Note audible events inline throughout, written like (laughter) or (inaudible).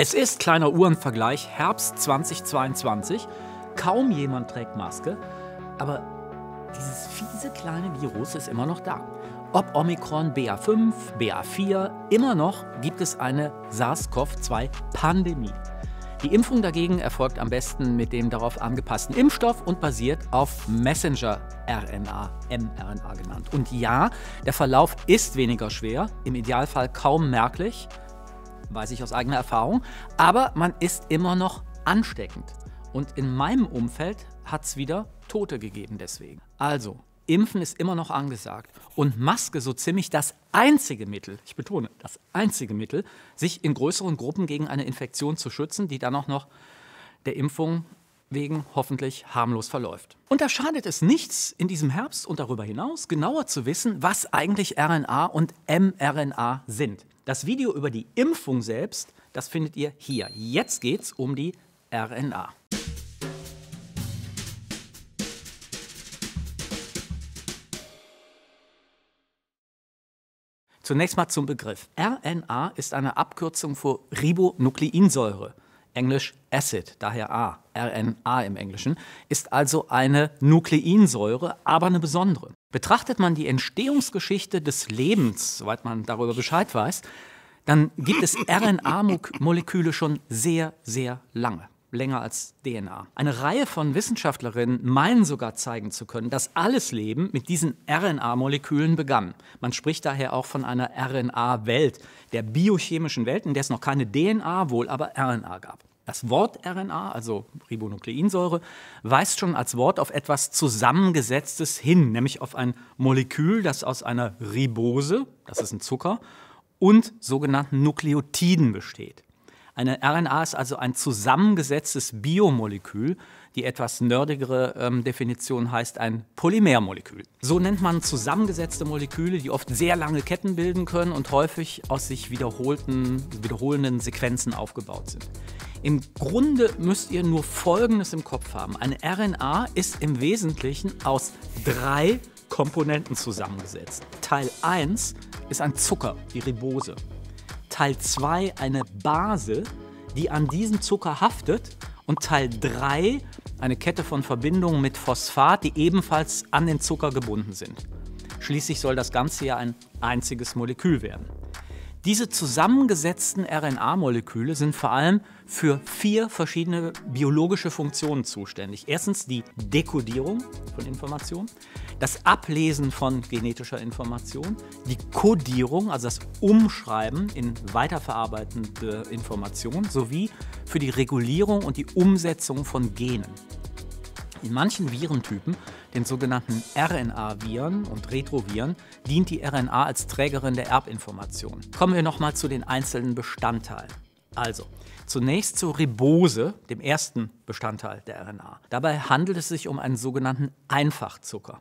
Es ist, kleiner Uhrenvergleich, Herbst 2022. Kaum jemand trägt Maske, aber dieses fiese kleine Virus ist immer noch da. Ob Omikron, BA5, BA4, immer noch gibt es eine SARS-CoV-2-Pandemie. Die Impfung dagegen erfolgt am besten mit dem darauf angepassten Impfstoff und basiert auf Messenger-RNA, mRNA genannt. Und ja, der Verlauf ist weniger schwer, im Idealfall kaum merklich weiß ich aus eigener Erfahrung, aber man ist immer noch ansteckend. Und in meinem Umfeld hat es wieder Tote gegeben deswegen. Also, Impfen ist immer noch angesagt und Maske so ziemlich das einzige Mittel, ich betone, das einzige Mittel, sich in größeren Gruppen gegen eine Infektion zu schützen, die dann auch noch der Impfung wegen hoffentlich harmlos verläuft. Und da schadet es nichts, in diesem Herbst und darüber hinaus genauer zu wissen, was eigentlich RNA und mRNA sind. Das Video über die Impfung selbst, das findet ihr hier. Jetzt geht's um die RNA. Zunächst mal zum Begriff. RNA ist eine Abkürzung für Ribonukleinsäure, englisch Acid, daher A, RNA im Englischen, ist also eine Nukleinsäure, aber eine besondere. Betrachtet man die Entstehungsgeschichte des Lebens, soweit man darüber Bescheid weiß, dann gibt es RNA-Moleküle schon sehr, sehr lange. Länger als DNA. Eine Reihe von Wissenschaftlerinnen meinen sogar zeigen zu können, dass alles Leben mit diesen RNA-Molekülen begann. Man spricht daher auch von einer RNA-Welt, der biochemischen Welt, in der es noch keine DNA, wohl aber RNA gab. Das Wort RNA, also Ribonukleinsäure, weist schon als Wort auf etwas Zusammengesetztes hin, nämlich auf ein Molekül, das aus einer Ribose, das ist ein Zucker, und sogenannten Nukleotiden besteht. Eine RNA ist also ein zusammengesetztes Biomolekül. Die etwas nerdigere ähm, Definition heißt ein Polymermolekül. So nennt man zusammengesetzte Moleküle, die oft sehr lange Ketten bilden können und häufig aus sich wiederholten, wiederholenden Sequenzen aufgebaut sind. Im Grunde müsst ihr nur Folgendes im Kopf haben. Eine RNA ist im Wesentlichen aus drei Komponenten zusammengesetzt. Teil 1 ist ein Zucker, die Ribose. Teil 2 eine Base, die an diesem Zucker haftet. Und Teil 3 eine Kette von Verbindungen mit Phosphat, die ebenfalls an den Zucker gebunden sind. Schließlich soll das Ganze ja ein einziges Molekül werden. Diese zusammengesetzten RNA-Moleküle sind vor allem für vier verschiedene biologische Funktionen zuständig. Erstens die Dekodierung von Informationen, das Ablesen von genetischer Information, die Kodierung, also das Umschreiben in weiterverarbeitende Informationen, sowie für die Regulierung und die Umsetzung von Genen. In manchen Virentypen, den sogenannten RNA-Viren und Retroviren, dient die RNA als Trägerin der Erbinformation. Kommen wir nochmal zu den einzelnen Bestandteilen. Also, zunächst zur Ribose, dem ersten Bestandteil der RNA. Dabei handelt es sich um einen sogenannten Einfachzucker.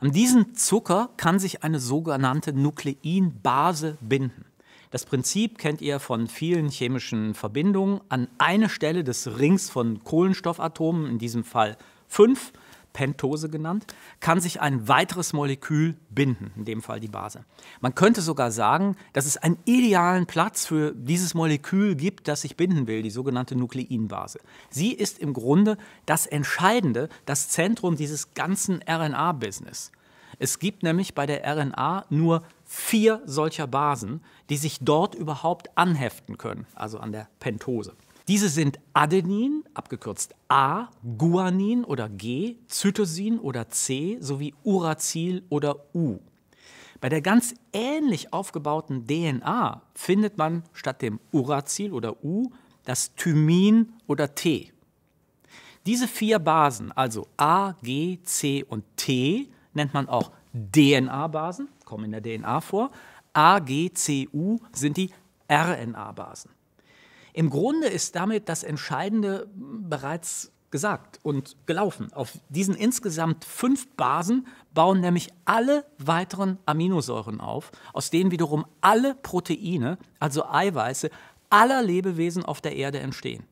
An diesen Zucker kann sich eine sogenannte Nukleinbase binden. Das Prinzip kennt ihr von vielen chemischen Verbindungen. An eine Stelle des Rings von Kohlenstoffatomen, in diesem Fall fünf, Pentose genannt, kann sich ein weiteres Molekül binden, in dem Fall die Base. Man könnte sogar sagen, dass es einen idealen Platz für dieses Molekül gibt, das sich binden will, die sogenannte Nukleinbase. Sie ist im Grunde das Entscheidende, das Zentrum dieses ganzen RNA-Business. Es gibt nämlich bei der RNA nur vier solcher Basen, die sich dort überhaupt anheften können, also an der Pentose. Diese sind Adenin, abgekürzt A, Guanin oder G, Zytosin oder C sowie Uracil oder U. Bei der ganz ähnlich aufgebauten DNA findet man statt dem Uracil oder U das Thymin oder T. Diese vier Basen, also A, G, C und T, nennt man auch DNA-Basen, kommen in der DNA vor. A, G, C, U sind die RNA-Basen. Im Grunde ist damit das Entscheidende bereits gesagt und gelaufen. Auf diesen insgesamt fünf Basen bauen nämlich alle weiteren Aminosäuren auf, aus denen wiederum alle Proteine, also Eiweiße, aller Lebewesen auf der Erde entstehen.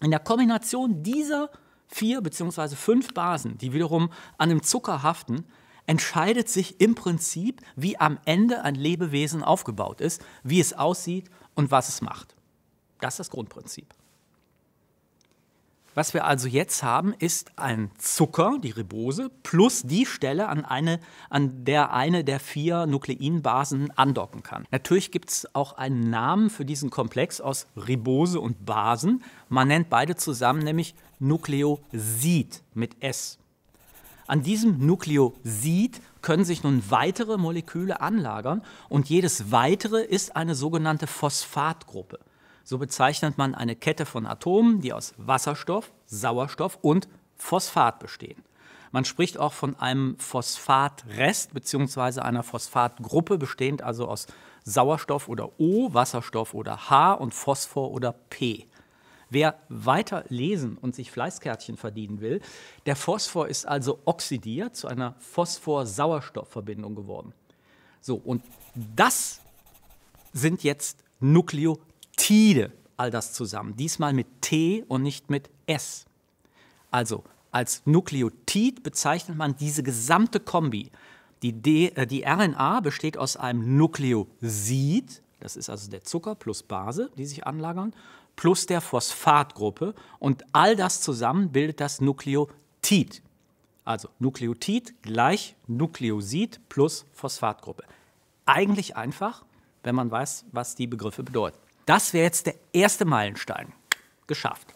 In der Kombination dieser vier bzw. fünf Basen, die wiederum an dem Zucker haften, entscheidet sich im Prinzip, wie am Ende ein Lebewesen aufgebaut ist, wie es aussieht und was es macht. Das ist das Grundprinzip. Was wir also jetzt haben, ist ein Zucker, die Ribose, plus die Stelle, an, eine, an der eine der vier Nukleinbasen andocken kann. Natürlich gibt es auch einen Namen für diesen Komplex aus Ribose und Basen. Man nennt beide zusammen nämlich Nukleosid mit S. An diesem Nukleosid können sich nun weitere Moleküle anlagern und jedes weitere ist eine sogenannte Phosphatgruppe. So bezeichnet man eine Kette von Atomen, die aus Wasserstoff, Sauerstoff und Phosphat bestehen. Man spricht auch von einem Phosphatrest bzw. einer Phosphatgruppe, bestehend also aus Sauerstoff oder O, Wasserstoff oder H und Phosphor oder P. Wer weiter lesen und sich Fleißkärtchen verdienen will, der Phosphor ist also oxidiert zu einer Phosphor-Sauerstoff-Verbindung geworden. So, und das sind jetzt Nukleotide. Peptide, all das zusammen. Diesmal mit T und nicht mit S. Also als Nukleotid bezeichnet man diese gesamte Kombi. Die, D, äh, die RNA besteht aus einem Nukleosid, das ist also der Zucker plus Base, die sich anlagern, plus der Phosphatgruppe. Und all das zusammen bildet das Nukleotid. Also Nukleotid gleich Nukleosid plus Phosphatgruppe. Eigentlich einfach, wenn man weiß, was die Begriffe bedeuten. Das wäre jetzt der erste Meilenstein. Geschafft.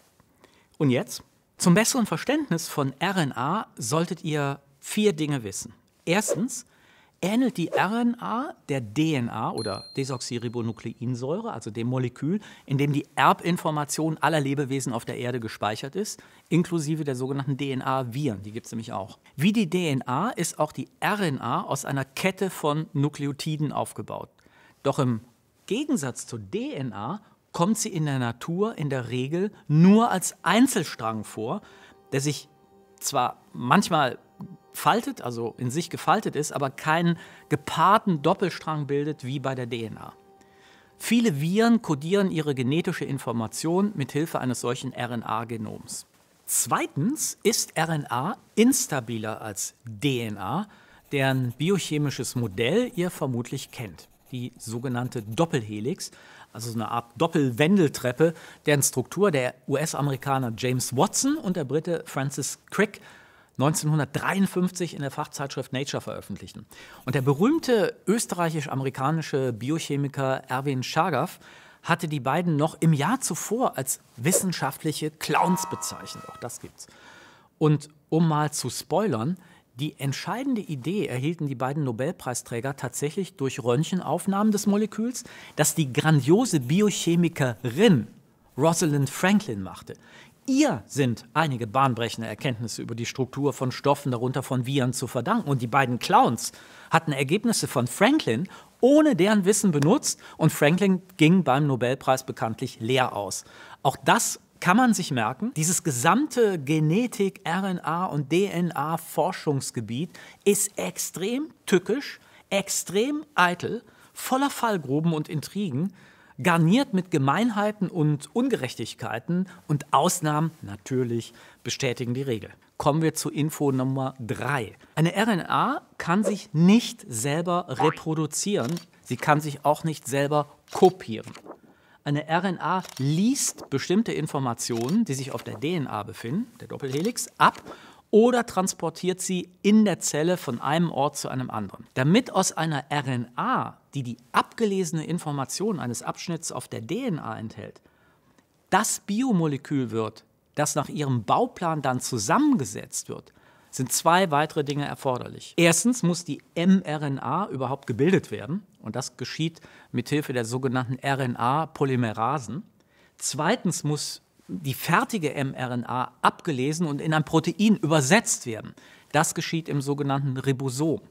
Und jetzt? Zum besseren Verständnis von RNA solltet ihr vier Dinge wissen. Erstens ähnelt die RNA der DNA oder Desoxyribonukleinsäure, also dem Molekül, in dem die Erbinformation aller Lebewesen auf der Erde gespeichert ist, inklusive der sogenannten DNA-Viren, die gibt es nämlich auch. Wie die DNA ist auch die RNA aus einer Kette von Nukleotiden aufgebaut. Doch im Gegensatz zur DNA kommt sie in der Natur in der Regel nur als Einzelstrang vor, der sich zwar manchmal faltet, also in sich gefaltet ist, aber keinen gepaarten Doppelstrang bildet wie bei der DNA. Viele Viren kodieren ihre genetische Information mit Hilfe eines solchen RNA-Genoms. Zweitens ist RNA instabiler als DNA, deren biochemisches Modell ihr vermutlich kennt die sogenannte Doppelhelix, also so eine Art Doppelwendeltreppe, deren Struktur der US-Amerikaner James Watson und der Brite Francis Crick 1953 in der Fachzeitschrift Nature veröffentlichten. Und der berühmte österreichisch-amerikanische Biochemiker Erwin Schagaff hatte die beiden noch im Jahr zuvor als wissenschaftliche Clowns bezeichnet. Auch das gibt's. Und um mal zu spoilern, die entscheidende Idee erhielten die beiden Nobelpreisträger tatsächlich durch Röntgenaufnahmen des Moleküls, das die grandiose Biochemikerin Rosalind Franklin machte. Ihr sind einige bahnbrechende Erkenntnisse über die Struktur von Stoffen, darunter von Viren, zu verdanken. Und die beiden Clowns hatten Ergebnisse von Franklin ohne deren Wissen benutzt und Franklin ging beim Nobelpreis bekanntlich leer aus. Auch das kann man sich merken, dieses gesamte Genetik, RNA und DNA-Forschungsgebiet ist extrem tückisch, extrem eitel, voller Fallgruben und Intrigen, garniert mit Gemeinheiten und Ungerechtigkeiten und Ausnahmen natürlich bestätigen die Regel. Kommen wir zu Info Nummer 3. Eine RNA kann sich nicht selber reproduzieren, sie kann sich auch nicht selber kopieren. Eine RNA liest bestimmte Informationen, die sich auf der DNA befinden, der Doppelhelix, ab oder transportiert sie in der Zelle von einem Ort zu einem anderen. Damit aus einer RNA, die die abgelesene Information eines Abschnitts auf der DNA enthält, das Biomolekül wird, das nach ihrem Bauplan dann zusammengesetzt wird, sind zwei weitere Dinge erforderlich. Erstens muss die mRNA überhaupt gebildet werden, und das geschieht mithilfe der sogenannten RNA-Polymerasen. Zweitens muss die fertige mRNA abgelesen und in ein Protein übersetzt werden. Das geschieht im sogenannten Ribosom.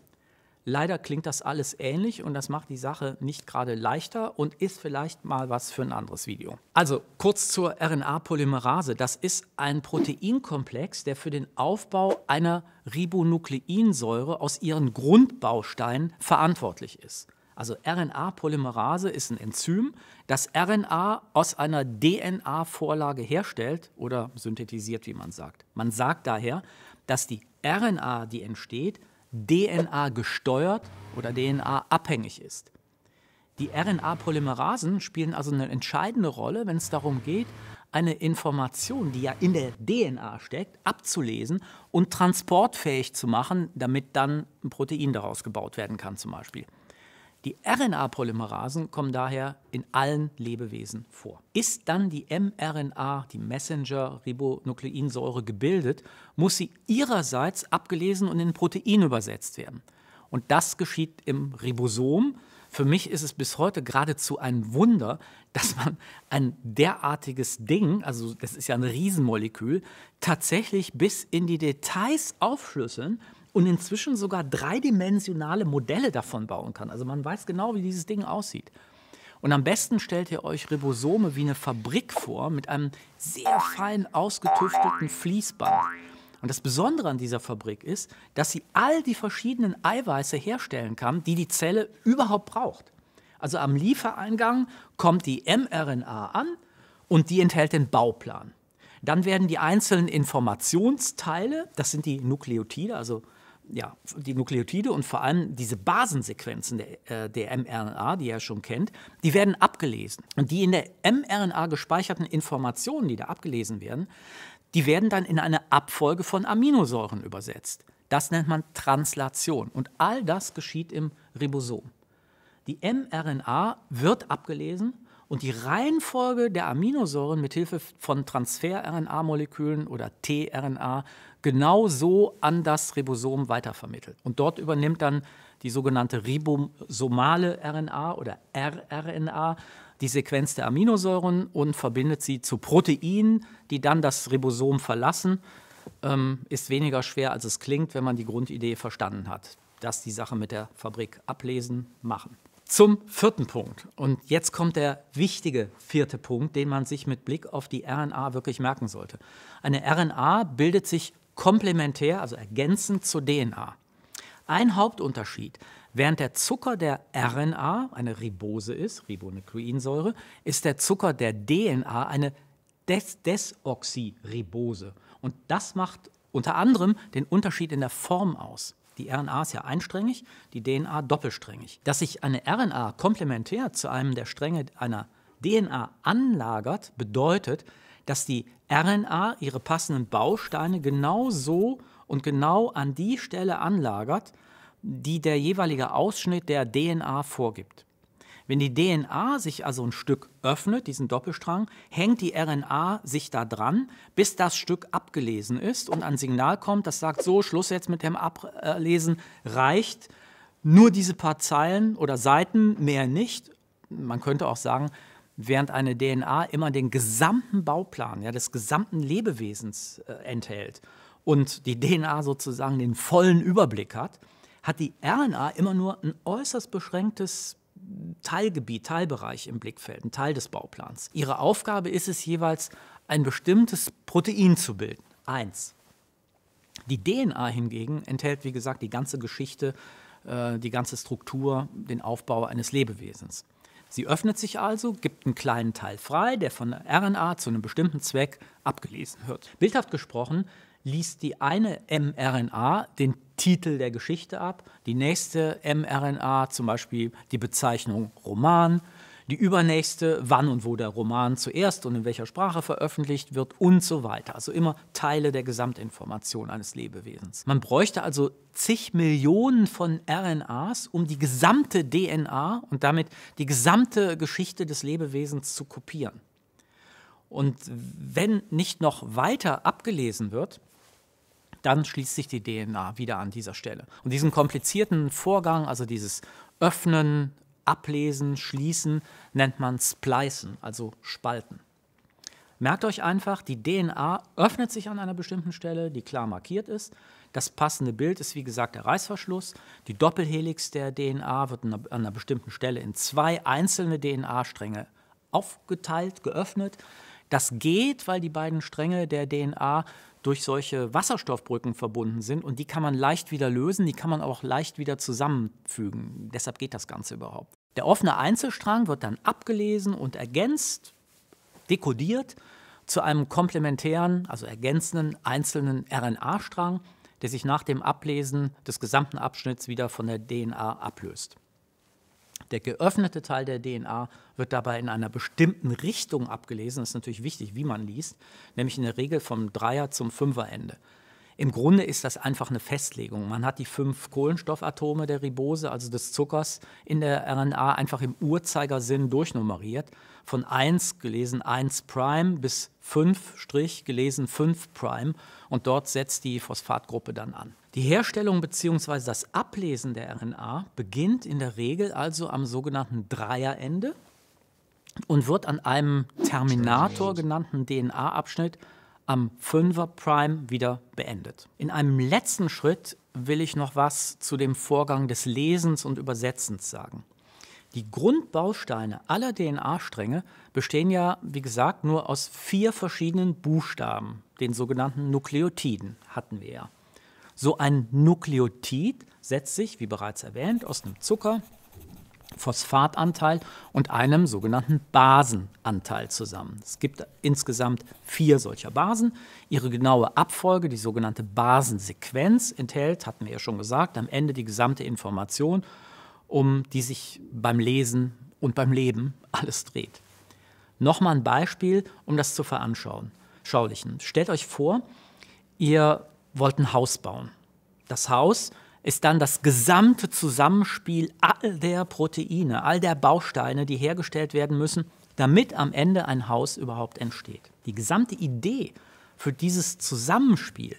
Leider klingt das alles ähnlich und das macht die Sache nicht gerade leichter und ist vielleicht mal was für ein anderes Video. Also kurz zur RNA-Polymerase. Das ist ein Proteinkomplex, der für den Aufbau einer Ribonukleinsäure aus ihren Grundbausteinen verantwortlich ist. Also RNA-Polymerase ist ein Enzym, das RNA aus einer DNA-Vorlage herstellt oder synthetisiert, wie man sagt. Man sagt daher, dass die RNA, die entsteht, DNA gesteuert oder DNA abhängig ist. Die RNA-Polymerasen spielen also eine entscheidende Rolle, wenn es darum geht, eine Information, die ja in der DNA steckt, abzulesen und transportfähig zu machen, damit dann ein Protein daraus gebaut werden kann zum Beispiel. Die RNA-Polymerasen kommen daher in allen Lebewesen vor. Ist dann die mRNA, die Messenger-Ribonukleinsäure, gebildet, muss sie ihrerseits abgelesen und in Protein übersetzt werden. Und das geschieht im Ribosom. Für mich ist es bis heute geradezu ein Wunder, dass man ein derartiges Ding, also das ist ja ein Riesenmolekül, tatsächlich bis in die Details aufschlüsseln und inzwischen sogar dreidimensionale Modelle davon bauen kann. Also man weiß genau, wie dieses Ding aussieht. Und am besten stellt ihr euch Ribosome wie eine Fabrik vor mit einem sehr fein ausgetüfteten Fließband. Und das Besondere an dieser Fabrik ist, dass sie all die verschiedenen Eiweiße herstellen kann, die die Zelle überhaupt braucht. Also am Liefereingang kommt die mRNA an und die enthält den Bauplan. Dann werden die einzelnen Informationsteile, das sind die Nukleotide, also ja, die Nukleotide und vor allem diese Basensequenzen der, äh, der mRNA, die er schon kennt, die werden abgelesen. Und die in der mRNA gespeicherten Informationen, die da abgelesen werden, die werden dann in eine Abfolge von Aminosäuren übersetzt. Das nennt man Translation. Und all das geschieht im Ribosom. Die mRNA wird abgelesen und die Reihenfolge der Aminosäuren mithilfe von Transfer-RNA-Molekülen oder tRNA genau so an das Ribosom weitervermittelt. Und dort übernimmt dann die sogenannte ribosomale RNA oder rRNA die Sequenz der Aminosäuren und verbindet sie zu Proteinen, die dann das Ribosom verlassen. Ähm, ist weniger schwer, als es klingt, wenn man die Grundidee verstanden hat. dass die Sache mit der Fabrik ablesen, machen. Zum vierten Punkt. Und jetzt kommt der wichtige vierte Punkt, den man sich mit Blick auf die RNA wirklich merken sollte. Eine RNA bildet sich komplementär, also ergänzend zur DNA. Ein Hauptunterschied. Während der Zucker der RNA eine Ribose ist, Ribonukleinsäure, ist der Zucker der DNA eine Des Desoxyribose. Und das macht unter anderem den Unterschied in der Form aus. Die RNA ist ja einsträngig, die DNA doppelsträngig. Dass sich eine RNA komplementär zu einem der Stränge einer DNA anlagert, bedeutet, dass die RNA ihre passenden Bausteine genau so und genau an die Stelle anlagert, die der jeweilige Ausschnitt der DNA vorgibt. Wenn die DNA sich also ein Stück öffnet, diesen Doppelstrang, hängt die RNA sich da dran, bis das Stück abgelesen ist und ein Signal kommt, das sagt, so, Schluss jetzt mit dem Ablesen, reicht, nur diese paar Zeilen oder Seiten, mehr nicht. Man könnte auch sagen, während eine DNA immer den gesamten Bauplan ja, des gesamten Lebewesens äh, enthält und die DNA sozusagen den vollen Überblick hat, hat die RNA immer nur ein äußerst beschränktes Teilgebiet, Teilbereich im Blickfeld, ein Teil des Bauplans. Ihre Aufgabe ist es jeweils, ein bestimmtes Protein zu bilden. Eins. Die DNA hingegen enthält, wie gesagt, die ganze Geschichte, äh, die ganze Struktur, den Aufbau eines Lebewesens. Sie öffnet sich also, gibt einen kleinen Teil frei, der von der RNA zu einem bestimmten Zweck abgelesen wird. Bildhaft gesprochen liest die eine mRNA den Titel der Geschichte ab, die nächste mRNA zum Beispiel die Bezeichnung Roman, die übernächste, wann und wo der Roman zuerst und in welcher Sprache veröffentlicht wird und so weiter. Also immer Teile der Gesamtinformation eines Lebewesens. Man bräuchte also zig Millionen von RNAs, um die gesamte DNA und damit die gesamte Geschichte des Lebewesens zu kopieren. Und wenn nicht noch weiter abgelesen wird, dann schließt sich die DNA wieder an dieser Stelle. Und diesen komplizierten Vorgang, also dieses Öffnen, Ablesen, Schließen nennt man Splicen, also Spalten. Merkt euch einfach, die DNA öffnet sich an einer bestimmten Stelle, die klar markiert ist. Das passende Bild ist wie gesagt der Reißverschluss. Die Doppelhelix der DNA wird an einer bestimmten Stelle in zwei einzelne DNA-Stränge aufgeteilt, geöffnet. Das geht, weil die beiden Stränge der DNA durch solche Wasserstoffbrücken verbunden sind und die kann man leicht wieder lösen, die kann man auch leicht wieder zusammenfügen. Deshalb geht das Ganze überhaupt. Der offene Einzelstrang wird dann abgelesen und ergänzt, dekodiert zu einem komplementären, also ergänzenden einzelnen RNA-Strang, der sich nach dem Ablesen des gesamten Abschnitts wieder von der DNA ablöst. Der geöffnete Teil der DNA wird dabei in einer bestimmten Richtung abgelesen. Das ist natürlich wichtig, wie man liest, nämlich in der Regel vom Dreier zum Fünferende. Im Grunde ist das einfach eine Festlegung. Man hat die fünf Kohlenstoffatome der Ribose, also des Zuckers, in der RNA einfach im Uhrzeigersinn durchnummeriert. Von 1 gelesen 1 Prime bis 5 Strich gelesen 5 Prime. Und dort setzt die Phosphatgruppe dann an. Die Herstellung bzw. das Ablesen der RNA beginnt in der Regel also am sogenannten Dreierende und wird an einem Terminator genannten DNA-Abschnitt am 5er Prime wieder beendet. In einem letzten Schritt will ich noch was zu dem Vorgang des Lesens und Übersetzens sagen. Die Grundbausteine aller DNA-Stränge bestehen ja, wie gesagt, nur aus vier verschiedenen Buchstaben, den sogenannten Nukleotiden hatten wir ja. So ein Nukleotid setzt sich, wie bereits erwähnt, aus einem Zucker, Phosphatanteil und einem sogenannten Basenanteil zusammen. Es gibt insgesamt vier solcher Basen. Ihre genaue Abfolge, die sogenannte Basensequenz, enthält, hatten wir ja schon gesagt, am Ende die gesamte Information, um die sich beim Lesen und beim Leben (laughs) alles dreht. Nochmal ein Beispiel, um das zu veranschaulichen. Stellt euch vor, ihr wollten ein Haus bauen. Das Haus ist dann das gesamte Zusammenspiel all der Proteine, all der Bausteine, die hergestellt werden müssen, damit am Ende ein Haus überhaupt entsteht. Die gesamte Idee für dieses Zusammenspiel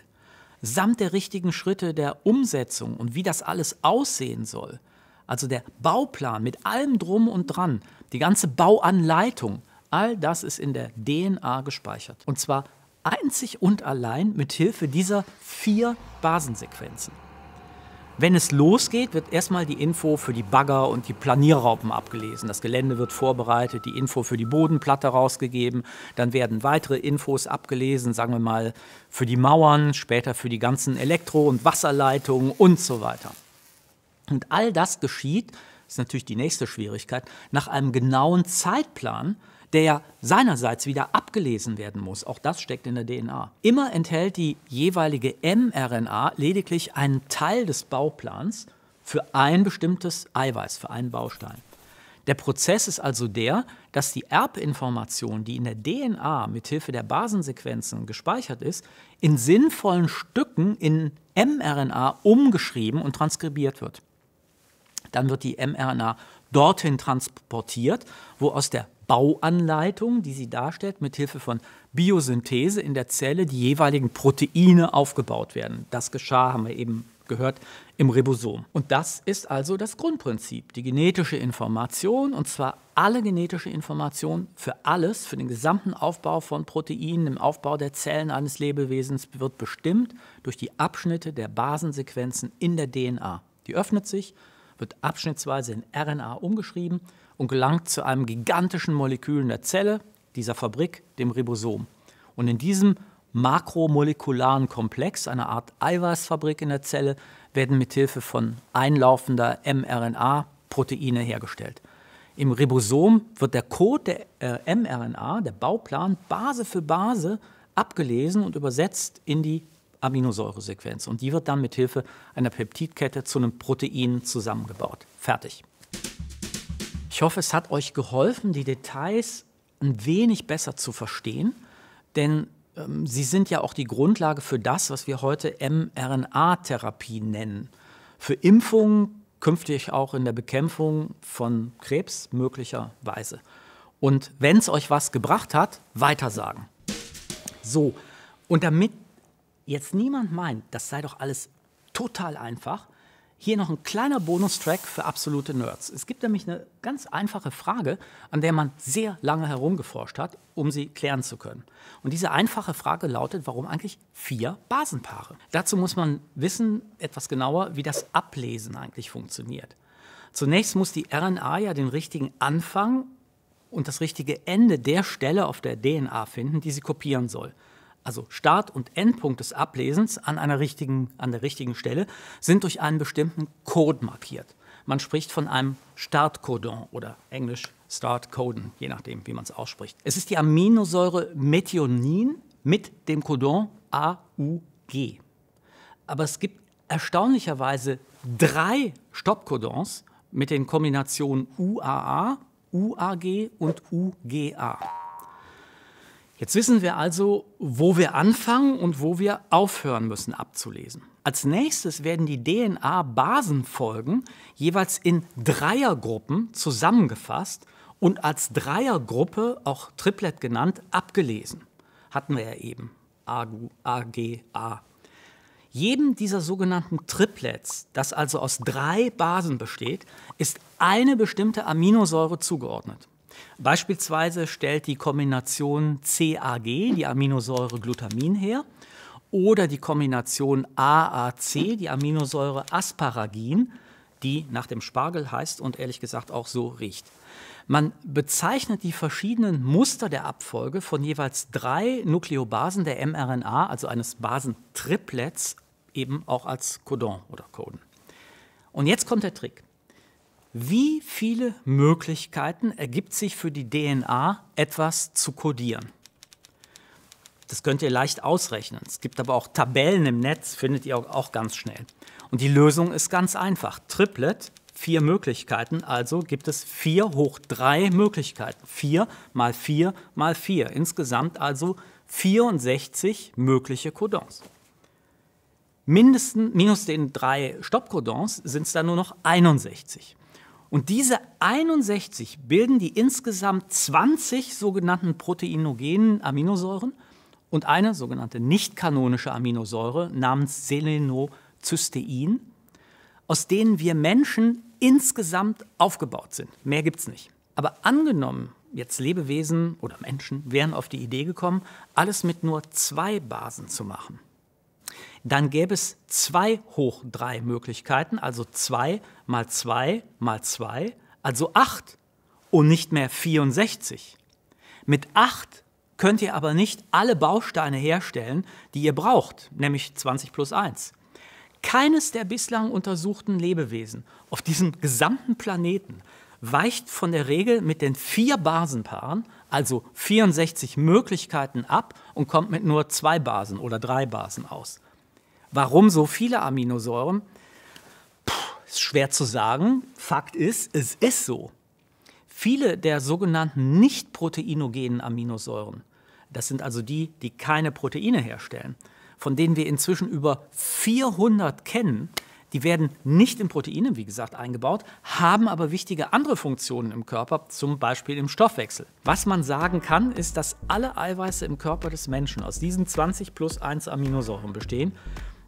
samt der richtigen Schritte der Umsetzung und wie das alles aussehen soll, also der Bauplan mit allem drum und dran, die ganze Bauanleitung, all das ist in der DNA gespeichert. Und zwar einzig und allein mit Hilfe dieser vier Basensequenzen. Wenn es losgeht, wird erstmal die Info für die Bagger und die Planierraupen abgelesen. Das Gelände wird vorbereitet, die Info für die Bodenplatte rausgegeben, dann werden weitere Infos abgelesen, sagen wir mal für die Mauern, später für die ganzen Elektro- und Wasserleitungen und so weiter. Und all das geschieht, das ist natürlich die nächste Schwierigkeit, nach einem genauen Zeitplan, der ja seinerseits wieder abgelesen werden muss. Auch das steckt in der DNA. Immer enthält die jeweilige mRNA lediglich einen Teil des Bauplans für ein bestimmtes Eiweiß, für einen Baustein. Der Prozess ist also der, dass die Erbinformation, die in der DNA mithilfe der Basensequenzen gespeichert ist, in sinnvollen Stücken in mRNA umgeschrieben und transkribiert wird. Dann wird die mRNA dorthin transportiert, wo aus der Bauanleitung, die sie darstellt, mit Hilfe von Biosynthese in der Zelle die jeweiligen Proteine aufgebaut werden. Das geschah, haben wir eben gehört, im Ribosom. Und das ist also das Grundprinzip, die genetische Information, und zwar alle genetische Information für alles, für den gesamten Aufbau von Proteinen, im Aufbau der Zellen eines Lebewesens wird bestimmt durch die Abschnitte der Basensequenzen in der DNA. Die öffnet sich, wird abschnittsweise in RNA umgeschrieben und gelangt zu einem gigantischen Molekül in der Zelle, dieser Fabrik, dem Ribosom. Und in diesem makromolekularen Komplex, einer Art Eiweißfabrik in der Zelle, werden mithilfe von einlaufender mRNA Proteine hergestellt. Im Ribosom wird der Code der äh, mRNA, der Bauplan, Base für Base abgelesen und übersetzt in die Aminosäuresequenz. Und die wird dann mithilfe einer Peptidkette zu einem Protein zusammengebaut. Fertig. Ich hoffe, es hat euch geholfen, die Details ein wenig besser zu verstehen, denn ähm, sie sind ja auch die Grundlage für das, was wir heute mRNA-Therapie nennen. Für Impfungen, künftig auch in der Bekämpfung von Krebs möglicherweise. Und wenn es euch was gebracht hat, weitersagen. So, und damit jetzt niemand meint, das sei doch alles total einfach, hier noch ein kleiner Bonustrack für absolute Nerds. Es gibt nämlich eine ganz einfache Frage, an der man sehr lange herumgeforscht hat, um sie klären zu können. Und diese einfache Frage lautet, warum eigentlich vier Basenpaare? Dazu muss man wissen, etwas genauer, wie das Ablesen eigentlich funktioniert. Zunächst muss die RNA ja den richtigen Anfang und das richtige Ende der Stelle auf der DNA finden, die sie kopieren soll also Start und Endpunkt des Ablesens an, einer richtigen, an der richtigen Stelle, sind durch einen bestimmten Code markiert. Man spricht von einem Startcodon oder englisch Startcoden, je nachdem, wie man es ausspricht. Es ist die Aminosäure Methionin mit dem Codon AUG. Aber es gibt erstaunlicherweise drei Stoppcodons mit den Kombinationen UAA, UAG und UGA. Jetzt wissen wir also, wo wir anfangen und wo wir aufhören müssen abzulesen. Als nächstes werden die DNA-Basenfolgen jeweils in Dreiergruppen zusammengefasst und als Dreiergruppe, auch Triplet genannt, abgelesen. Hatten wir ja eben. AGU, AGA. Jedem dieser sogenannten Triplets, das also aus drei Basen besteht, ist eine bestimmte Aminosäure zugeordnet. Beispielsweise stellt die Kombination CAG, die Aminosäure Glutamin, her oder die Kombination AAC, die Aminosäure Asparagin, die nach dem Spargel heißt und ehrlich gesagt auch so riecht. Man bezeichnet die verschiedenen Muster der Abfolge von jeweils drei Nukleobasen der mRNA, also eines Basentriplets, eben auch als Codon oder Coden. Und jetzt kommt der Trick. Wie viele Möglichkeiten ergibt sich für die DNA, etwas zu kodieren? Das könnt ihr leicht ausrechnen. Es gibt aber auch Tabellen im Netz, findet ihr auch ganz schnell. Und die Lösung ist ganz einfach. Triplet, vier Möglichkeiten, also gibt es vier hoch drei Möglichkeiten. Vier mal vier mal vier. Insgesamt also 64 mögliche Codons. Mindesten, minus den drei Stoppcodons sind es dann nur noch 61. Und diese 61 bilden die insgesamt 20 sogenannten proteinogenen Aminosäuren und eine sogenannte nicht-kanonische Aminosäure namens Selenocystein, aus denen wir Menschen insgesamt aufgebaut sind. Mehr gibt es nicht. Aber angenommen, jetzt Lebewesen oder Menschen wären auf die Idee gekommen, alles mit nur zwei Basen zu machen dann gäbe es 2 hoch 3 Möglichkeiten, also 2 mal 2 mal 2, also 8 und nicht mehr 64. Mit 8 könnt ihr aber nicht alle Bausteine herstellen, die ihr braucht, nämlich 20 plus 1. Keines der bislang untersuchten Lebewesen auf diesem gesamten Planeten weicht von der Regel mit den vier Basenpaaren, also 64 Möglichkeiten ab und kommt mit nur zwei Basen oder drei Basen aus. Warum so viele Aminosäuren? Puh, ist schwer zu sagen. Fakt ist, es ist so. Viele der sogenannten nicht proteinogenen Aminosäuren, das sind also die, die keine Proteine herstellen, von denen wir inzwischen über 400 kennen, die werden nicht in Proteine, wie gesagt, eingebaut, haben aber wichtige andere Funktionen im Körper, zum Beispiel im Stoffwechsel. Was man sagen kann, ist, dass alle Eiweiße im Körper des Menschen aus diesen 20 plus 1 Aminosäuren bestehen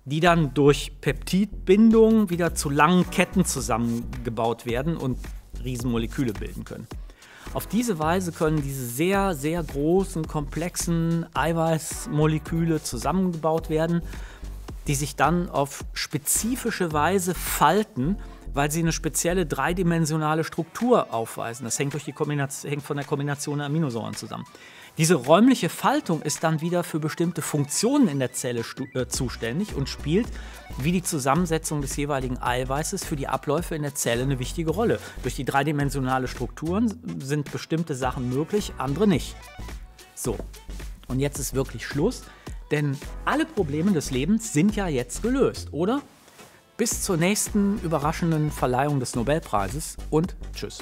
die dann durch Peptidbindung wieder zu langen Ketten zusammengebaut werden und Riesenmoleküle bilden können. Auf diese Weise können diese sehr, sehr großen, komplexen Eiweißmoleküle zusammengebaut werden, die sich dann auf spezifische Weise falten, weil sie eine spezielle dreidimensionale Struktur aufweisen. Das hängt, durch die hängt von der Kombination der Aminosäuren zusammen. Diese räumliche Faltung ist dann wieder für bestimmte Funktionen in der Zelle äh, zuständig und spielt, wie die Zusammensetzung des jeweiligen Eiweißes, für die Abläufe in der Zelle eine wichtige Rolle. Durch die dreidimensionale Strukturen sind bestimmte Sachen möglich, andere nicht. So, und jetzt ist wirklich Schluss, denn alle Probleme des Lebens sind ja jetzt gelöst, oder? Bis zur nächsten überraschenden Verleihung des Nobelpreises und tschüss.